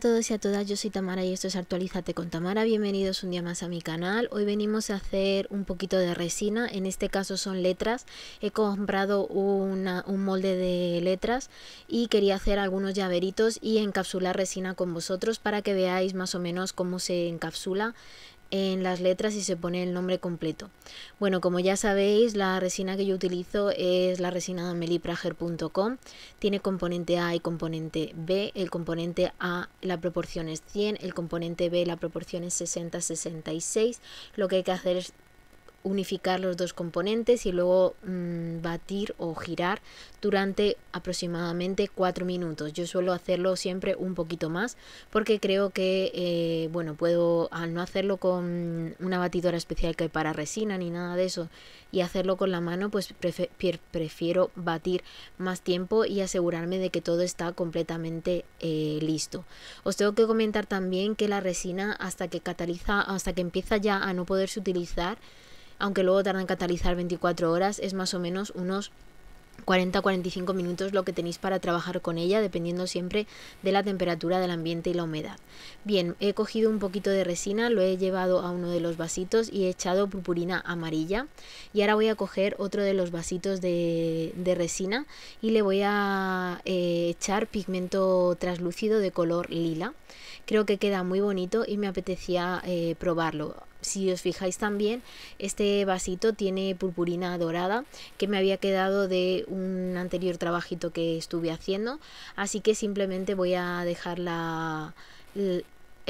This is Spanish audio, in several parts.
a todos y a todas, yo soy Tamara y esto es Actualízate con Tamara. Bienvenidos un día más a mi canal. Hoy venimos a hacer un poquito de resina, en este caso son letras. He comprado un molde de letras y quería hacer algunos llaveritos y encapsular resina con vosotros para que veáis más o menos cómo se encapsula en las letras y se pone el nombre completo. Bueno, como ya sabéis, la resina que yo utilizo es la resina meliprager.com. Tiene componente A y componente B. El componente A la proporción es 100, el componente B la proporción es 60-66. Lo que hay que hacer es unificar los dos componentes y luego mm, batir o girar durante aproximadamente cuatro minutos. Yo suelo hacerlo siempre un poquito más porque creo que, eh, bueno, puedo al no hacerlo con una batidora especial que hay para resina ni nada de eso y hacerlo con la mano, pues prefiero batir más tiempo y asegurarme de que todo está completamente eh, listo. Os tengo que comentar también que la resina hasta que cataliza, hasta que empieza ya a no poderse utilizar, aunque luego tarda en catalizar 24 horas, es más o menos unos 40-45 minutos lo que tenéis para trabajar con ella, dependiendo siempre de la temperatura del ambiente y la humedad. Bien, he cogido un poquito de resina, lo he llevado a uno de los vasitos y he echado purpurina amarilla. Y ahora voy a coger otro de los vasitos de, resina y le voy a eh, echar pigmento translúcido de color lila. Creo que queda muy bonito y me apetecía eh, probarlo si os fijáis también, este vasito tiene purpurina dorada que me había quedado de un anterior trabajito que estuve haciendo. Así que simplemente voy a dejar la,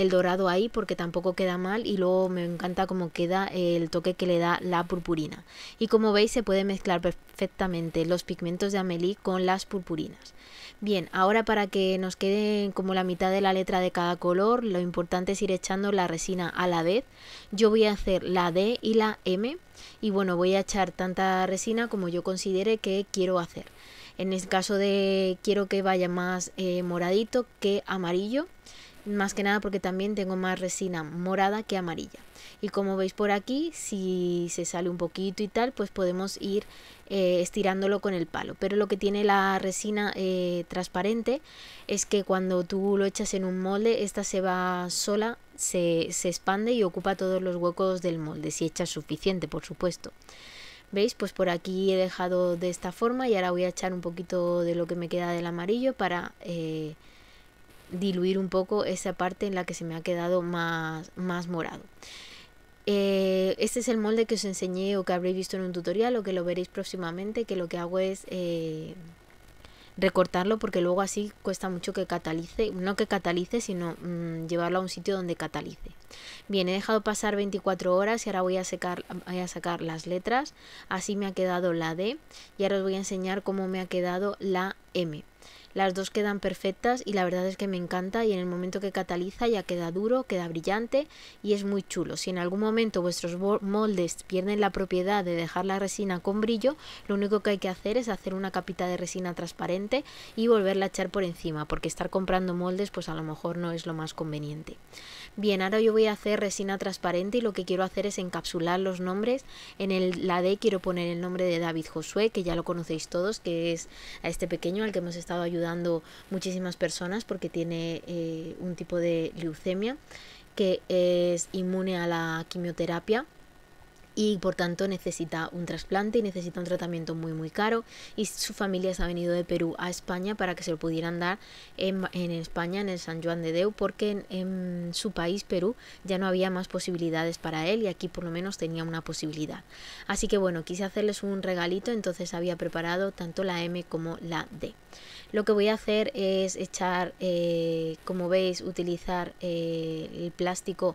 el dorado ahí porque tampoco queda mal y luego me encanta como queda el toque que le da la purpurina. Y como veis se puede mezclar perfectamente los pigmentos de amelí con las purpurinas. Bien, ahora para que nos quede como la mitad de la letra de cada color, lo importante es ir echando la resina a la vez. Yo voy a hacer la D y la M y bueno, voy a echar tanta resina como yo considere que quiero hacer. En el caso de quiero que vaya más eh, moradito que amarillo, más que nada porque también tengo más resina morada que amarilla y como veis por aquí si se sale un poquito y tal pues podemos ir eh, estirándolo con el palo pero lo que tiene la resina eh, transparente es que cuando tú lo echas en un molde esta se va sola se, se expande y ocupa todos los huecos del molde si echas suficiente por supuesto ¿Veis? Pues por aquí he dejado de esta forma y ahora voy a echar un poquito de lo que me queda del amarillo para eh, diluir un poco esa parte en la que se me ha quedado más, más morado. Eh, este es el molde que os enseñé o que habréis visto en un tutorial o que lo veréis próximamente, que lo que hago es eh, recortarlo porque luego así cuesta mucho que catalice, no que catalice, sino mm, llevarlo a un sitio donde catalice. Bien, he dejado pasar 24 horas y ahora voy a, secar, voy a sacar las letras, así me ha quedado la D y ahora os voy a enseñar cómo me ha quedado la M. Las dos quedan perfectas y la verdad es que me encanta y en el momento que cataliza ya queda duro, queda brillante y es muy chulo. Si en algún momento vuestros moldes pierden la propiedad de dejar la resina con brillo, lo único que hay que hacer es hacer una capita de resina transparente y volverla a echar por encima, porque estar comprando moldes pues a lo mejor no es lo más conveniente. Bien, ahora yo voy a hacer resina transparente y lo que quiero hacer es encapsular los nombres. En el, la D quiero poner el nombre de David Josué, que ya lo conocéis todos, que es a este pequeño al que hemos estado ayudando ayudando muchísimas personas porque tiene eh, un tipo de leucemia que es inmune a la quimioterapia y por tanto necesita un trasplante y necesita un tratamiento muy muy caro y su familia se ha venido de Perú a España para que se lo pudieran dar en, España, en el San Juan de Deu, porque en, su país, Perú, ya no había más posibilidades para él y aquí por lo menos tenía una posibilidad. Así que bueno, quise hacerles un regalito, entonces había preparado tanto la M como la D. Lo que voy a hacer es echar, eh, como veis, utilizar eh, el plástico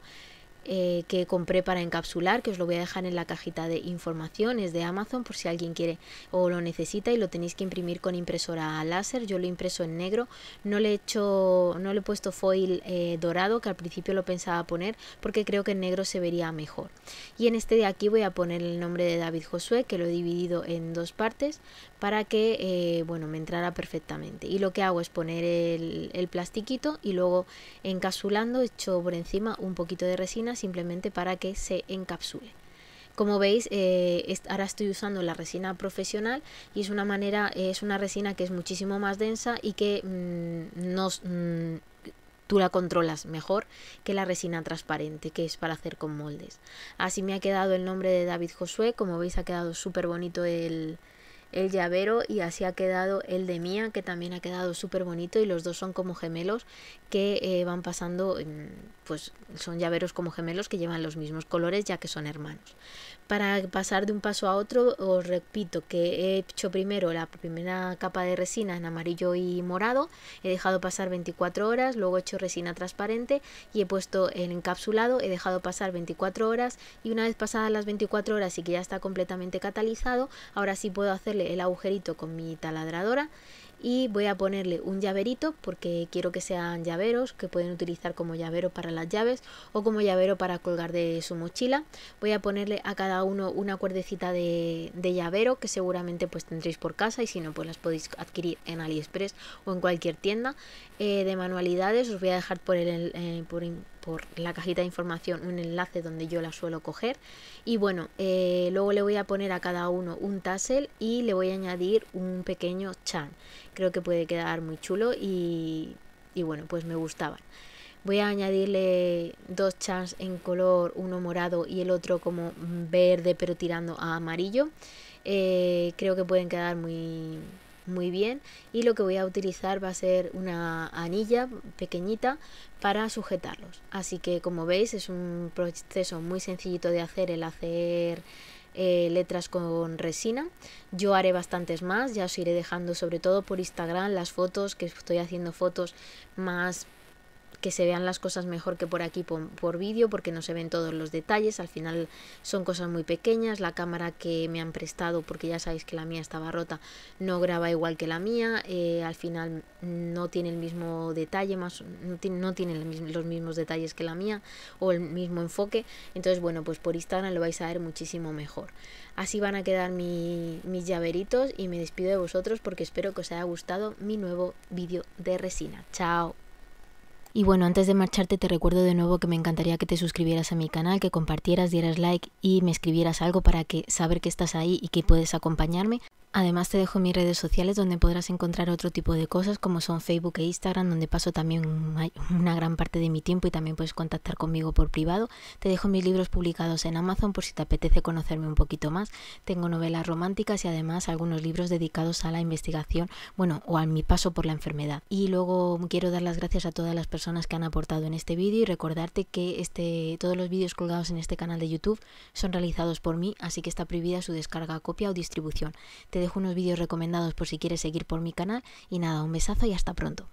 eh, que compré para encapsular, que os lo voy a dejar en la cajita de informaciones de Amazon por si alguien quiere o lo necesita y lo tenéis que imprimir con impresora láser, yo lo impreso en negro, no le he hecho, no le he puesto foil eh, dorado que al principio lo pensaba poner porque creo que en negro se vería mejor. Y en este de aquí voy a poner el nombre de David Josué que lo he dividido en dos partes para que eh, bueno me entrara perfectamente y lo que hago es poner el, el plastiquito y luego encapsulando echo por encima un poquito de resina simplemente para que se encapsule. Como veis, eh, ahora estoy usando la resina profesional y es una manera, eh, es una resina que es muchísimo más densa y que mm, nos, mm, tú la controlas mejor que la resina transparente, que es para hacer con moldes. Así me ha quedado el nombre de David Josué, como veis ha quedado súper bonito el, llavero y así ha quedado el de Mía, que también ha quedado súper bonito y los dos son como gemelos que eh, van pasando... Mm, pues son llaveros como gemelos que llevan los mismos colores ya que son hermanos. Para pasar de un paso a otro os repito que he hecho primero la primera capa de resina en amarillo y morado, he dejado pasar 24 horas, luego he hecho resina transparente y he puesto el encapsulado, he dejado pasar 24 horas y una vez pasadas las 24 horas y que ya está completamente catalizado, ahora sí puedo hacerle el agujerito con mi taladradora y voy a ponerle un llaverito porque quiero que sean llaveros que pueden utilizar como llavero para las llaves o como llavero para colgar de su mochila voy a ponerle a cada uno una cuerdecita de, llavero que seguramente pues tendréis por casa y si no pues las podéis adquirir en aliexpress o en cualquier tienda eh, de manualidades os voy a dejar por el eh, por, por la cajita de información un enlace donde yo la suelo coger y bueno eh, luego le voy a poner a cada uno un tassel y le voy a añadir un pequeño chan creo que puede quedar muy chulo y, bueno pues me gustaban voy a añadirle dos chans en color, uno morado y el otro como verde pero tirando a amarillo. Eh, creo que pueden quedar muy, muy bien y lo que voy a utilizar va a ser una anilla pequeñita para sujetarlos así que como veis es un proceso muy sencillito de hacer el hacer eh, letras con resina. Yo haré bastantes más, ya os iré dejando sobre todo por Instagram las fotos, que estoy haciendo fotos más que se vean las cosas mejor que por aquí por, vídeo porque no se ven todos los detalles, al final son cosas muy pequeñas, la cámara que me han prestado porque ya sabéis que la mía estaba rota no graba igual que la mía, eh, al final no tiene el mismo detalle, más, no no tiene los mismos detalles que la mía o el mismo enfoque, entonces bueno pues por Instagram lo vais a ver muchísimo mejor. Así van a quedar mis llaveritos y me despido de vosotros porque espero que os haya gustado mi nuevo vídeo de resina. Chao. Y bueno, antes de marcharte te recuerdo de nuevo que me encantaría que te suscribieras a mi canal, que compartieras, dieras like y me escribieras algo para que saber que estás ahí y que puedes acompañarme. Además te dejo mis redes sociales donde podrás encontrar otro tipo de cosas como son Facebook e Instagram donde paso también una gran parte de mi tiempo y también puedes contactar conmigo por privado. Te dejo mis libros publicados en Amazon por si te apetece conocerme un poquito más. Tengo novelas románticas y además algunos libros dedicados a la investigación, bueno, o a mi paso por la enfermedad. Y luego quiero dar las gracias a todas las personas que han aportado en este vídeo y recordarte que este, todos los vídeos colgados en este canal de YouTube son realizados por mí, así que está prohibida su descarga, copia o distribución dejo unos vídeos recomendados por si quieres seguir por mi canal y nada, un besazo y hasta pronto.